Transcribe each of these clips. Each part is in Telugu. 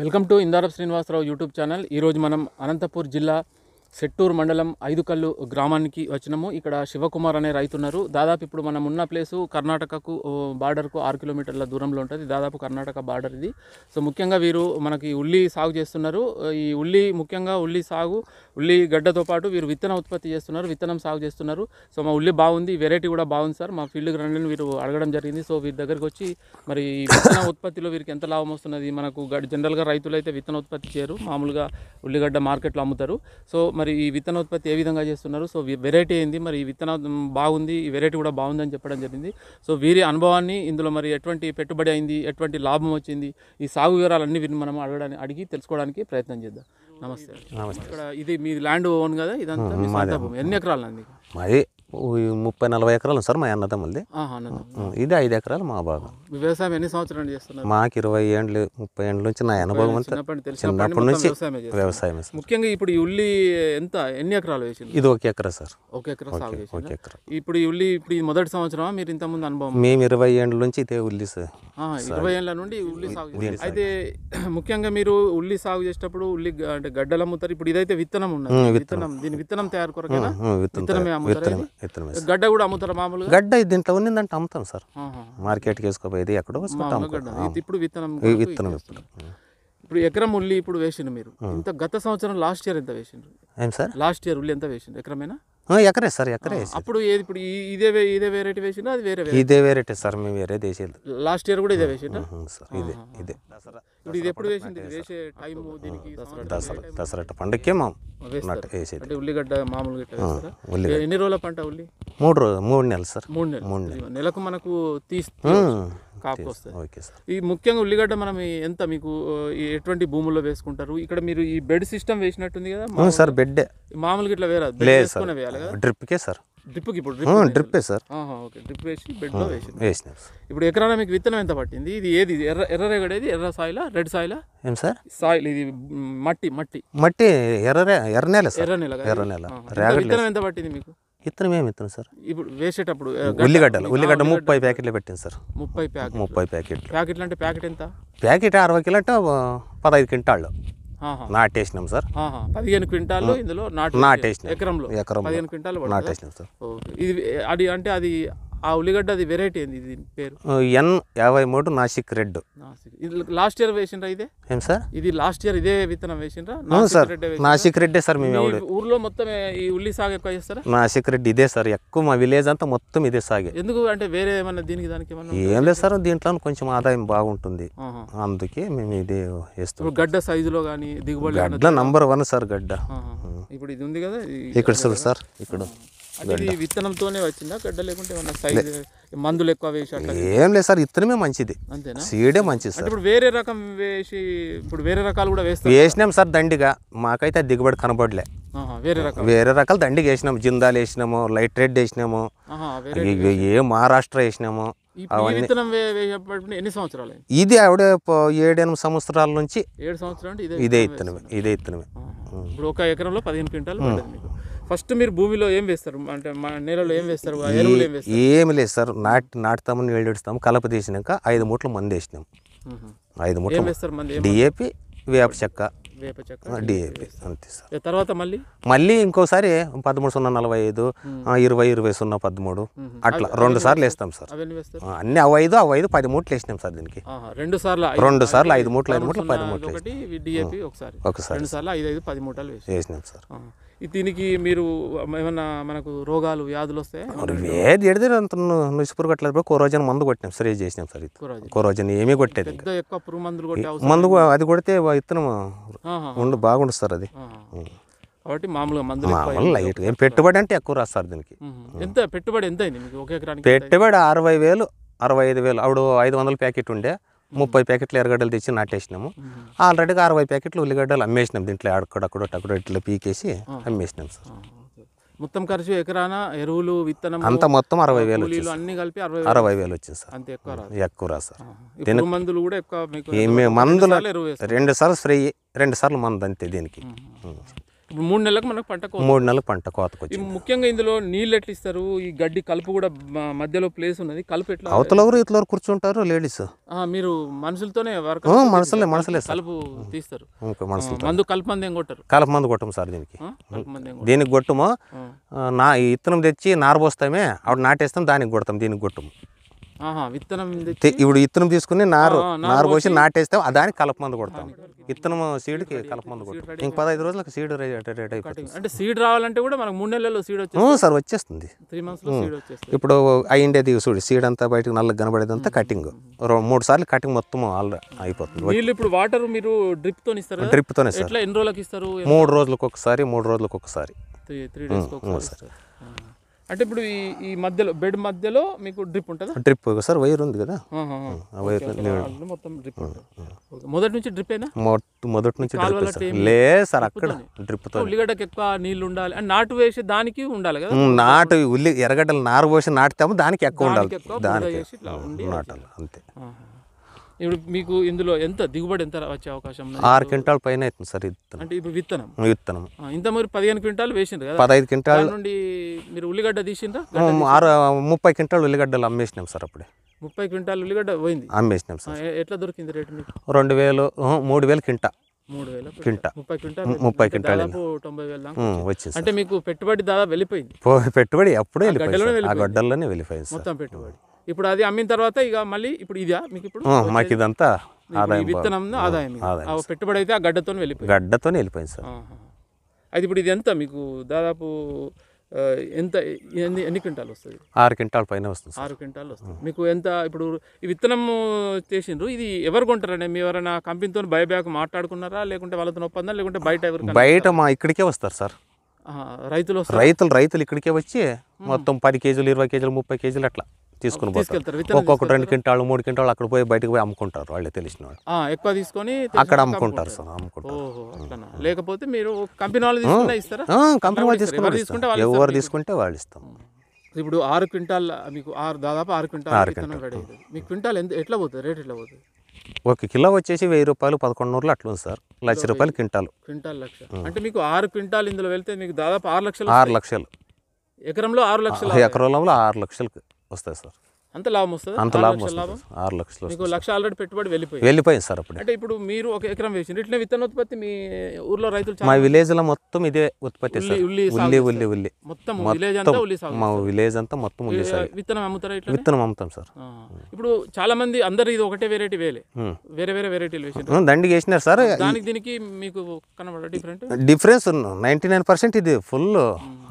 వెల్కమ్ టు ఇందారప్ శ్రీనివాసరావు యూట్యూబ్ ఛానల్ ఈరోజు మనం అనంతపూర్ జిల్లా సెట్టూరు మండలం ఐదుకల్లు గ్రామానికి వచ్చినాము ఇక్కడ శివకుమార్ అనే రైతున్నారు దాదాపు ఇప్పుడు మనం ఉన్న ప్లేసు కర్ణాటకకు బార్డర్కు ఆరు కిలోమీటర్ల దూరంలో ఉంటుంది దాదాపు కర్ణాటక బార్డర్ ఇది సో ముఖ్యంగా వీరు మనకి ఉల్లి సాగు చేస్తున్నారు ఈ ఉల్లి ముఖ్యంగా ఉల్లి సాగు ఉల్లి గడ్డతో పాటు వీరు విత్తన ఉత్పత్తి చేస్తున్నారు విత్తనం సాగు చేస్తున్నారు సో మా ఉల్లి బాగుంది వెరైటీ కూడా బాగుంది సార్ మా ఫీల్డ్ గ్రౌండ్లను వీరు అడగడం జరిగింది సో వీరి దగ్గరికి వచ్చి మరి విత్తన ఉత్పత్తిలో వీరికి ఎంత లాభం వస్తున్నది మనకు జనరల్గా రైతులు అయితే విత్తన ఉత్పత్తి చేయరు మామూలుగా ఉల్లిగడ్డ మార్కెట్లో అమ్ముతారు సో మరి ఈ విత్తన ఉత్పత్తి ఏ విధంగా చేస్తున్నారు సో వెరైటీ అయింది మరి ఈ విత్తన బాగుంది ఈ వెరైటీ కూడా బాగుందని చెప్పడం జరిగింది సో వీరి అనుభవాన్ని ఇందులో మరి ఎటువంటి పెట్టుబడి అయింది ఎటువంటి లాభం వచ్చింది ఈ సాగు వివరాలన్నీ వీరిని మనం అడగడానికి అడిగి తెలుసుకోవడానికి ప్రయత్నం చేద్దాం నమస్తే నమస్తే ఇక్కడ ఇది మీ ల్యాండ్ ఓన్ కదా ఇదంతా ఎన్ని ఎకరాలు అండి మాది ముప్పై నలభై ఎకరాలు సార్ మా అన్నదమ్ములది ఇది ఐదు ఎకరాలు మా భాగం వ్యవసాయం ఎన్ని సంవత్సరాలు చేస్తున్నారు మాకు ఇరవై ఏండ్లు ముప్పై ఏండ్ల నుంచి నా అనుభవం అంతా చిన్నప్పటి నుంచి వ్యవసాయం ముఖ్యంగా ఇప్పుడు ఈ ఉల్లి ఎంత ఎన్ని ఎకరాలు వేసింది ఇది ఒక ఎకరా సార్ ఒక ఎకరా ఒక ఎకరా ఇప్పుడు ఉల్లి ఇప్పుడు మొదటి సంవత్సరం మీరు ఇంత ముందు అనుభవం మేము ఇరవై ఏండ్ల నుంచి ఇదే ఉల్లి సార్ ఇరవై ఏళ్ళ నుండి ఉల్లి సాగు అయితే ముఖ్యంగా మీరు ఉల్లి సాగు చేసేటప్పుడు ఉల్లి అంటే గడ్డలు అమ్ముతారు ఇప్పుడు ఇదైతే విత్తనం ఉన్నది విత్తనం దీని విత్తనం తయారు కొరకేనా విత్తనమే అమ్ముతారు విత్తనం గడ్డ కూడా అమ్ముతారు మామూలుగా గడ్డ దీంట్లో ఉన్నదంటే అమ్ముతాం సార్ మార్కెట్కి వేసుకోపోయేది ఎక్కడో వేసుకుంటాం ఇప్పుడు విత్తనం విత్తనం ఇప్పుడు ఇప్పుడు ఎకరం ఉల్లి ఇప్పుడు వేసిండు మీరు ఇంత గత సంవత్సరం లాస్ట్ ఇయర్ ఎంత వేసిండ్రు ఏం సార్ లాస్ట్ ఇయర్ ఉల్లి ఎంత వేసిండ్రు ఎకరమైనా ఎకరే సార్ ఎకరే అప్పుడు ఏది ఇప్పుడు ఇదే ఇదే వెరైటీ వేసినా అది వేరే ఇదే వెరైటీ సార్ మేము వేరే వేసేది లాస్ట్ ఇయర్ కూడా ఇదే వేసినా సార్ ఇదే ఇదే దసరా ఇప్పుడు ఇది ఎప్పుడు వేసింది వేసే టైం దీనికి దసరా దసరా పండుగకే మా వేసేది ఉల్లిగడ్డ మామూలుగా ఎన్ని రోజుల పంట ఉల్లి మూడు రోజులు మూడు నెలలు సార్ మూడు నెలలు మూడు నెలలు నెలకు మనకు తీసు కాపుకి వస్తుంది ఓకే సార్ ఈ ముఖ్యంగా ఉల్లిగడ్డ మనం ఎంత మీకు ఎటువంటి భూముల్లో వేసుకుంటారు ఇక్కడ మీరు ఈ బెడ్ సిస్టమ్ వేసినట్టుంది కదా సార్ బెడ్ మామూలుగా ఇట్లా వేరే లేదు సార్ డ్రిప్కే సార్ ఇప్పుడు డ్రిప్ సార్ ఓకే డ్రిప్ వేసి బెడ్లో వేసి ఇప్పుడు ఎకరాన మీకు విత్తనం ఎంత పట్టింది ఇది ఏది ఎర్ర ఎర్ర రేగడేది ఎర్ర సాయిలా రెడ్ సాయిలా ఏం సార్ సాయిల్ ఇది మట్టి మట్టి మట్టి ఎర్ర ఎర్ర నేల ఎర్ర నేల ఎర్ర నేల విత్తనం ఎంత పట్టింది మీకు ఇత్తనం ఏమి ఇత్తనం సార్ ఇప్పుడు వేసేటప్పుడు ఉల్లిగడ్డలు ఉల్లిగడ్డ ముప్పై ప్యాకెట్లు పెట్టింది సార్ ముప్పై ప్యాకెట్ ముప్పై ప్యాకెట్ ప్యాకెట్లు అంటే ప్యాకెట్ ఎంత ప్యాకెట్ అరవై కిలో అంటే పదహైదు క్వింటాళ్ళు నాటేసినాం సార్ పదిహేను క్వింటాలు ఇందులో నాటేసిన ఎకరంలో ఎకరం పదిహేను క్వింటాలు నాటేసినాం సార్ ఇది అది అంటే అది ఆ ఉల్లిగడ్డ అది వెరైటీ ఏంది దీని పేరు ఎన్ యాభై మూడు నాసిక్ రెడ్ ఇది లాస్ట్ ఇయర్ వేసిండ్రా ఇదే ఏం సార్ ఇది లాస్ట్ ఇయర్ ఇదే విత్తనం వేసిండ్రా సార్ నాసిక్ రెడ్డే సార్ మేము ఊర్లో మొత్తం ఈ ఉల్లి సాగు ఎక్కువ చేస్తారా నాసిక్ రెడ్డి ఇదే సార్ ఎక్కువ మా విలేజ్ అంతా మొత్తం ఇదే సాగే ఎందుకు అంటే వేరే ఏమన్నా దీనికి దానికి ఏం లేదు సార్ దీంట్లో కొంచెం ఆదాయం బాగుంటుంది అందుకే మేము ఇదే వేస్తాం గడ్డ సైజులో కానీ దిగుబడి గడ్డ నంబర్ వన్ సార్ గడ్డ ఇప్పుడు ఇది ఉంది కదా ఇక్కడ సార్ ఇక్కడ విత్తనంతోనే వచ్చిందా గడ్డ లేకుంటే మందులు ఎక్కువ వేసి ఏం లేదు సార్ ఇత్తనమే మంచిది సీడే మంచిది సార్ ఇప్పుడు వేరే రకం వేసి ఇప్పుడు వేరే రకాలు కూడా వేస్తాం వేసినాం సార్ దండిగా మాకైతే దిగుబడి కనబడలే వేరే రకం వేరే రకాలు దండిగా వేసినాము జిందాలు వేసినాము లైట్ రెడ్ వేసినాము ఏ మహారాష్ట్ర వేసినాము ఇది ఆవిడ ఏడెనిమిది సంవత్సరాల నుంచి ఏడు సంవత్సరాలు ఇదే ఇత్తనమే ఇదే ఇత్తనమే ఇప్పుడు ఒక ఎకరంలో పదిహేను క్వింటాలు ఫస్ట్ మీరు భూమిలో ఏం వేస్తారు అంటే నేలలో ఏం వేస్తారు ఏమి లేదు సార్ నాటి నాటుతామని ఏడుస్తాము కలప తీసినాక ఐదు మూట్లు మంది వేసినాం ఐదు మూట్లు వేస్తారు డిఏపి వేప చెక్క డిఏపి అంతే సార్ తర్వాత మళ్ళీ మళ్ళీ ఇంకోసారి పదమూడు సున్నా నలభై ఐదు ఇరవై ఇరవై సున్నా పదమూడు అట్లా రెండు సార్లు వేస్తాం సార్ అన్ని అవి ఐదు అవి ఐదు పది మూట్లు వేసినాం సార్ దీనికి రెండు సార్లు రెండు సార్లు ఐదు మూట్లు ఐదు మూట్లు పది మూట్లు ఒకసారి ఒకసారి ఐదు ఐదు పది మూటలు వేసినాం సార్ దీనికి మీరు ఏమన్నా మనకు రోగాలు వ్యాధులు వస్తే ఏది ఎడితే అంత కోరోజన్ మందు కొట్టినాం సరే చేసినాం సార్ కోరోజన్ ఏమీ కొట్టేది మందు అది కొడితే విత్తనం ఉండు బాగుంటుంది సార్ అది కాబట్టి మామూలుగా మందు ఏం పెట్టుబడి అంటే ఎక్కువ రాస్తారు దీనికి ఎంత పెట్టుబడి ఎంత పెట్టుబడి అరవై వేలు అరవై ఐదు వేలు అప్పుడు ఐదు వందల ప్యాకెట్ ఉండే ముప్పై ప్యాకెట్లు ఎర్రగడ్డలు తెచ్చి నాటేసినాము ఆల్రెడీగా అరవై ప్యాకెట్లు ఉల్లిగడ్డలు అమ్మేసినాం దీంట్లో అక్కడక్కడ అక్కడ ఇట్లా పీకేసి అమ్మేసినాం సార్ మొత్తం ఖర్చు ఎకరానా ఎరువులు విత్తనం అంత మొత్తం అరవై వేలు అన్ని కలిపి అరవై వేలు వచ్చింది సార్ ఎక్కువ ఎక్కువ రా సార్ మందులు కూడా ఎక్కువ మందులు రెండు సార్లు స్ప్రే రెండు సార్లు మందు అంతే దీనికి మూడు నెలలకు మనకు పంట మూడు నెలలకు పంట కోతకు ముఖ్యంగా ఇందులో నీళ్ళు ఎట్లా ఇస్తారు ఈ గడ్డి కలుపు కూడా మధ్యలో ప్లేస్ ఉన్నది కలుపు ఎట్లా అవతల ఇట్లా కూర్చుంటారు లేడీస్ మీరు మనుషులతోనే వర్క్ మనుషులే మనుషులే కలుపు తీస్తారు మందు కలుపు మంది కొట్టారు కలుపు మందు కొట్టము సార్ దీనికి దీనికి కొట్టము నా ఇత్తనం తెచ్చి నారబోస్తామే ఆవిడ నాటేస్తాం దానికి కొడతాం దీనికి కొట్టము విత్తనం ఇప్పుడు విత్తనం తీసుకుని నారు నారు పోసి నాటేస్తాం దానికి కలప మందు కొడతాం విత్తనం సీడ్కి కలప మందు కొడతాం ఇంక పదహైదు రోజులకు సీడ్ రేట్ అయిపోతుంది అంటే సీడ్ రావాలంటే కూడా మనకు మూడు నెలల్లో సీడ్ వచ్చేస్తుంది సార్ వచ్చేస్తుంది త్రీ మంత్స్ ఇప్పుడు అయ్యిండే దిగు చూడు సీడ్ అంతా బయటకు నల్లగా కనబడేదంతా కటింగ్ మూడు సార్లు కటింగ్ మొత్తం ఆల్రెడీ అయిపోతుంది వీళ్ళు ఇప్పుడు వాటర్ మీరు డ్రిప్ తో ఇస్తారు డ్రిప్ తోనే సార్ ఎన్ని రోజులకు ఇస్తారు మూడు రోజులకు ఒకసారి మూడు రోజులకు ఒకసారి త్రీ డేస్ ఒకసారి అంటే ఇప్పుడు ఈ ఈ మధ్యలో బెడ్ మధ్యలో మీకు డ్రిప్ ఉంటుందా డ్రిప్ సార్ వైర్ ఉంది కదా వైర్ మొత్తం డ్రిప్ మొదటి నుంచి డ్రిప్ అయినా మొదటి నుంచి లే సార్ అక్కడ డ్రిప్ ఉల్లిగడ్డకి ఎక్కువ నీళ్లు ఉండాలి అండ్ నాటు వేసి దానికి ఉండాలి కదా నాటు ఉల్లి ఎర్రగడ్డలు నారు పోసి నాటుతాము దానికి ఎక్కువ ఉండాలి దానికి నాటాలి అంతే ఇప్పుడు మీకు ఇందులో ఎంత దిగుబడి ఎంత వచ్చే అవకాశం ఆరు క్వింటాల్ పైన అవుతుంది సార్ అంటే ఇప్పుడు విత్తనం విత్తనం ఇంత మరి పదిహేను క్వింటాలు వేసింది కదా పదహైదు క్వింటాల్ నుండి మీరు ఉల్లిగడ్డ తీసిందా ఆరు ముప్పై క్వింటాల్ ఉల్లిగడ్డలు అమ్మేసినాం సార్ అప్పుడే ముప్పై క్వింటాల్ ఉల్లిగడ్డ పోయింది అమ్మేసినాం సార్ ఎట్లా దొరికింది రేటు మీకు రెండు వేలు మూడు వేలు క్వింటా మూడు వేల క్వింటా ముప్పై క్వింటాల్ ముప్పై తొంభై వేల వచ్చింది అంటే మీకు పెట్టుబడి దాదాపు వెళ్ళిపోయింది పెట్టుబడి అప్పుడే వెళ్ళిపోయింది ఆ వెళ్ళిపోయింది మొత్తం పెట్టుబడి ఇప్పుడు అది అమ్మిన తర్వాత ఇక మళ్ళీ ఇప్పుడు ఇదా మీకు ఇప్పుడు మాకు ఇదంతా ఆదాయం విత్తనం ఆదాయం పెట్టుబడి అయితే ఆ గడ్డతో వెళ్ళిపోయింది గడ్డతో వెళ్ళిపోయింది సార్ అది ఇప్పుడు ఇది ఎంత మీకు దాదాపు ఎంత ఎన్ని క్వింటాలు వస్తుంది ఆరు క్వింటాల్ పైన వస్తుంది ఆరు క్వింటాలు వస్తుంది మీకు ఎంత ఇప్పుడు ఈ విత్తనం చేసిండ్రు ఇది ఎవరు కొంటారండి మీ ఎవరైనా కంపెనీతో బయబ్యాక్ మాట్లాడుకున్నారా లేకుంటే వాళ్ళతో ఒప్పందా లేకుంటే బయట ఎవరు బయట మా ఇక్కడికే వస్తారు సార్ రైతులు రైతులు రైతులు ఇక్కడికే వచ్చి మొత్తం పది కేజీలు ఇరవై కేజీలు ముప్పై కేజీలు అట్లా తీసుకుని ఒక్కొక్కటి రెండు క్వింటాలు మూడు క్వింటాలు అక్కడ పోయి బయటకు పోయి అమ్ముకుంటారు వాళ్ళే తెలిసిన వాళ్ళు ఎక్కువ తీసుకొని అక్కడ అమ్ముకుంటారు సార్ అమ్ముకుంటారు లేకపోతే మీరు కంపెనీ వాళ్ళు ఇస్తారా కంపెనీ వాళ్ళు ఎవరు తీసుకుంటే వాళ్ళు ఇస్తాం ఇప్పుడు ఆరు క్వింటాల్ మీకు ఆరు దాదాపు ఆరు క్వింటాల్ రెడీ అవుతుంది మీ క్వింటాల్ ఎంత ఎట్లా పోతుంది రేట్ ఎట్లా పోతుంది ఒక కిలో వచ్చేసి వెయ్యి రూపాయలు పదకొండు నూరులు అట్లా ఉంది సార్ లక్ష రూపాయలు క్వింటాల్ క్వింటాల్ లక్ష అంటే మీకు ఆరు క్వింటాల్ ఇందులో వెళ్తే మీకు దాదాపు ఆరు లక్షలు ఆరు లక్షలు ఎకరంలో ఆరు లక్షలు ఎకరంలో ఆరు లక్షలకు استاد سر అంత లాభం వస్తుంది అంత లాభం వస్తుంది ఆరు లక్షలు మీకు లక్ష ఆల్రెడీ పెట్టుబడి వెళ్ళిపోయి వెళ్ళిపోయింది సార్ అప్పుడు అంటే ఇప్పుడు మీరు ఒక ఎకరం వేసింది ఇట్లా విత్తనోత్పత్తి మీ ఊర్లో రైతులు మా విలేజ్ లో మొత్తం ఇదే ఉత్పత్తి ఉల్లి ఉల్లి ఉల్లి ఉల్లి మొత్తం విలేజ్ అంతా ఉల్లి సాగు మా విలేజ్ అంతా మొత్తం ఉల్లి సాగు విత్తనం అమ్ముతారా ఇట్లా విత్తనం అమ్ముతాం సార్ ఇప్పుడు చాలా మంది అందరు ఇది ఒకటే వెరైటీ వేలే వేరే వేరే వెరైటీలు వేసి దండి వేసినారు సార్ దానికి దీనికి మీకు కనబడ different difference ninety nine percent ఇది ఫుల్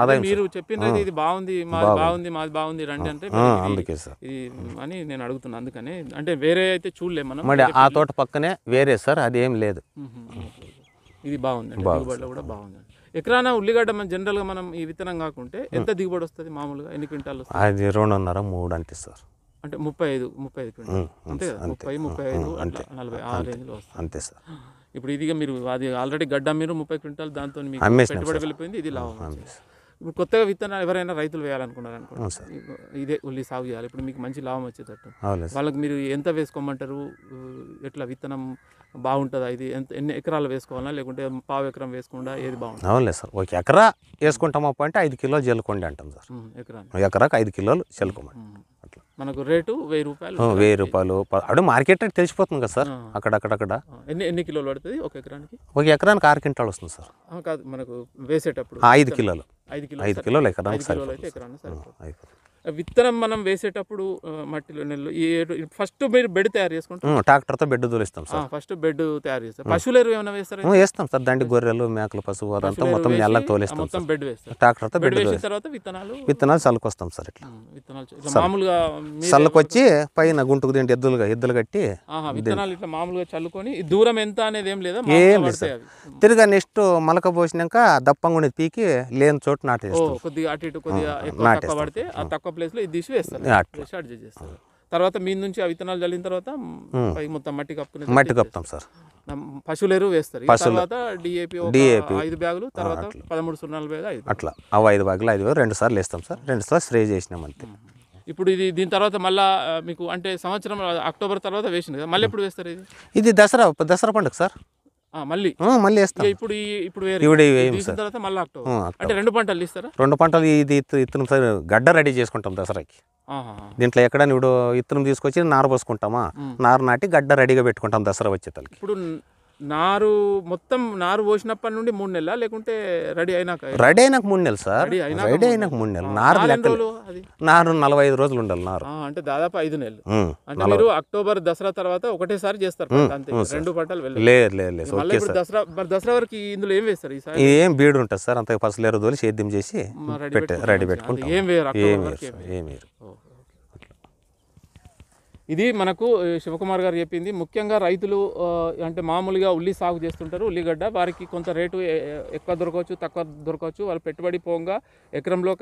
ఆదాయం మీరు చెప్పినది ఇది బాగుంది మాది బాగుంది మాది బాగుంది రండి అంటే అందుకే సార్ ఇది అని నేను అడుగుతున్నా అందుకని అంటే వేరే అయితే చూడలే మనం మరి ఆ తోట పక్కనే వేరే సార్ అదేం లేదు ఇది బాగుంది దిగుబడిలో కూడా బాగుంది ఎకరానా ఉల్లిగడ్డ మనం జనరల్గా మనం ఈ విత్తనం కాకుంటే ఎంత దిగుబడి వస్తుంది మామూలుగా ఎన్ని క్వింటాలు అది రెండున్నర మూడు అంటే సార్ అంటే ముప్పై ఐదు ముప్పై ఐదు అంతే అంతే ముప్పై ముప్పై ఐదు అంటే నలభై ఆ రేంజ్లో వస్తుంది అంతే సార్ ఇప్పుడు ఇదిగా మీరు అది ఆల్రెడీ గడ్డ మీరు ముప్పై క్వింటాల్ దాంతో మీకు పెట్టుబడి వెళ్ళిపోయింది ఇది లాభం ఇప్పుడు కొత్తగా విత్తనాలు ఎవరైనా రైతులు వేయాలనుకున్నారనుకో ఇదే ఉల్లి సాగు చేయాలి ఇప్పుడు మీకు మంచి లాభం వచ్చేటట్టు వాళ్ళకి మీరు ఎంత వేసుకోమంటారు ఎట్లా విత్తనం బాగుంటుందా ఇది ఎంత ఎన్ని ఎకరాలు వేసుకోవాలా లేకుంటే పావు ఎకరం వేసుకుండా ఏది బాగుంటుంది అవునులే సార్ ఒక ఎకరా వేసుకుంటామా అంటే ఐదు కిలోలు చల్లుకోండి అంటాం సార్ ఎకరా ఎకరాకు ఐదు కిలోలు చల్లుకోమండి మనకు రేటు వెయ్యి రూపాయలు వెయ్యి రూపాయలు అప్పుడు మార్కెట్ రేట్ తెలిసిపోతుంది కదా సార్ అక్కడ అక్కడ ఎన్ని ఎన్ని కిలోలు పడుతుంది ఒక ఎకరానికి ఒక ఎకరానికి ఆరు క్వింటాలు వస్తుంది సార్ కాదు మనకు వేసేటప్పుడు ఐదు కిలోలు ఐదు కిలో ఐదు కిలోలు ఎకరానికి సరిపోతుంది అయిపోతుంది విత్తనం మనం వేసేటప్పుడు మట్టిలో నెల ఫస్ట్ మీరు బెడ్ తయారు చేసుకుంటాం ట్రాక్టర్తో బెడ్ తోలిస్తాం సార్ ఫస్ట్ బెడ్ తయారు చేస్తాం పశువుల ఎరువు ఏమైనా వేస్తారా వేస్తాం సార్ దాంట్లో గొర్రెలు మేకలు పశువు అంతా మొత్తం నెల తోలిస్తాం మొత్తం బెడ్ వేస్తాం ట్రాక్టర్తో బెడ్ వేసిన తర్వాత విత్తనాలు విత్తనాలు చల్లుకొస్తాం సార్ ఇట్లా విత్తనాలు మామూలుగా చల్లకొచ్చి పైన గుంటుకు తింటే ఎద్దులుగా ఎద్దులు కట్టి విత్తనాలు ఇట్లా మామూలుగా చల్లుకొని దూరం ఎంత అనేది ఏం లేదా ఏం లేదు సార్ తిరిగా నెక్స్ట్ మలక పోసినాక దప్పంగా పీకి లేని చోటు నాటేస్తాం కొద్దిగా అటు ఇటు కొద్దిగా నాటేస్తాం తక్కువ ప్లేస్లో ఇది తీసి వేస్తారు షార్ట్ చేసేస్తారు తర్వాత మీ నుంచి ఆ విత్తనాలు చల్లిన తర్వాత hmm. పై మొత్తం మట్టి కప్పుకుని మట్టి కప్పుతాం సార్ పశువుల ఎరువు వేస్తారు తర్వాత డిఏపి ఐదు బ్యాగులు ah, తర్వాత పదమూడు సున్నాలు బ్యాగ్ ఐదు అట్లా అవి ఐదు బ్యాగులు ఐదు రెండు సార్లు వేస్తాం సార్ రెండు సార్లు స్ప్రే చేసినాం అంతే hmm. ఇప్పుడు ఇది దీని తర్వాత మళ్ళా మీకు అంటే సంవత్సరం అక్టోబర్ తర్వాత వేసింది కదా మళ్ళీ ఎప్పుడు వేస్తారు ఇది ఇది దసరా దసరా పండుగ సార్ మళ్ళీ మళ్ళీ రెండు పంటలు ఇది ఇత్తనం సార్ గడ్డ రెడీ చేసుకుంటాం దసరాకి దీంట్లో ఎక్కడ ఇప్పుడు ఇత్తనం తీసుకొచ్చి నార పోసుకుంటామా నార నాటి గడ్డ రెడీగా పెట్టుకుంటాం దసరా వచ్చేతలకి ఇప్పుడు నారు మొత్తం నారు పోసినప్పటి నుండి మూడు నెలలా లేకుంటే రెడీ అయినాక రెడీ అయినాక మూడు నెలలు సార్ రెడీ అయినాక మూడు నెలలు నారు నారు నలభై ఐదు రోజులు ఉండాలి నారు అంటే దాదాపు ఐదు నెలలు అంటే మీరు అక్టోబర్ దసరా తర్వాత ఒకటేసారి చేస్తారు రెండు పంటలు లేదు లేదు లేదు దసరా మరి దసరా వరకు ఇందులో ఏం వేస్తారు ఏం బీడు ఉంటుంది సార్ అంత లేరు దోలి సేద్యం చేసి రెడీ పెట్టుకుంటారు ఏం వేయరు ఏం వేయరు ఏం వేయరు ఇది మనకు శివకుమార్ గారు చెప్పింది ముఖ్యంగా రైతులు అంటే మామూలుగా ఉల్లి సాగు చేస్తుంటారు ఉల్లిగడ్డ వారికి కొంత రేటు ఎక్కువ దొరకవచ్చు తక్కువ దొరకవచ్చు వాళ్ళు పెట్టుబడి పోగా ఎకరంలో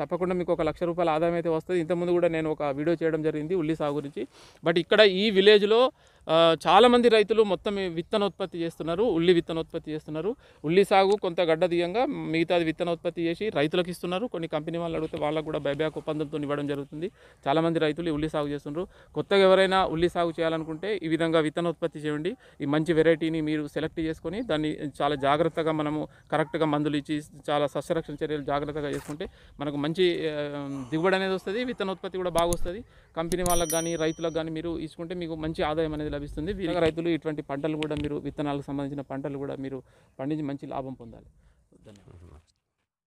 తప్పకుండా మీకు ఒక లక్ష రూపాయల ఆదాయం అయితే వస్తుంది ఇంతకుముందు కూడా నేను ఒక వీడియో చేయడం జరిగింది ఉల్లి సాగు గురించి బట్ ఇక్కడ ఈ విలేజ్లో చాలామంది రైతులు మొత్తం విత్తనోత్పత్తి చేస్తున్నారు ఉల్లి విత్తనోత్పత్తి చేస్తున్నారు ఉల్లి సాగు కొంత గడ్డ దిగంగా మిగతాది విత్తనోత్పత్తి చేసి రైతులకు ఇస్తున్నారు కొన్ని కంపెనీ వాళ్ళు అడిగితే వాళ్ళకు కూడా బైబ్యాక్ ఒప్పందంతో ఇవ్వడం జరుగుతుంది చాలామంది రైతులు ఉల్లి సాగు చేస్తున్నారు కొత్తగా ఎవరైనా ఉల్లి సాగు చేయాలనుకుంటే ఈ విధంగా విత్తనోత్పత్తి చేయండి ఈ మంచి వెరైటీని మీరు సెలెక్ట్ చేసుకొని దాన్ని చాలా జాగ్రత్తగా మనము కరెక్ట్గా మందులు ఇచ్చి చాలా సస్యరక్షణ చర్యలు జాగ్రత్తగా చేసుకుంటే మనకు మంచి దిగుబడి అనేది వస్తుంది విత్తనోత్పత్తి కూడా బాగా వస్తుంది కంపెనీ వాళ్ళకి కానీ రైతులకు కానీ మీరు ఇచ్చుకుంటే మీకు మంచి ఆదాయం అనేది లభిస్తుంది వీళ్ళ రైతులు ఇటువంటి పంటలు కూడా మీరు విత్తనాలకు సంబంధించిన పంటలు కూడా మీరు పండించి మంచి లాభం పొందాలి ధన్యవాదాలు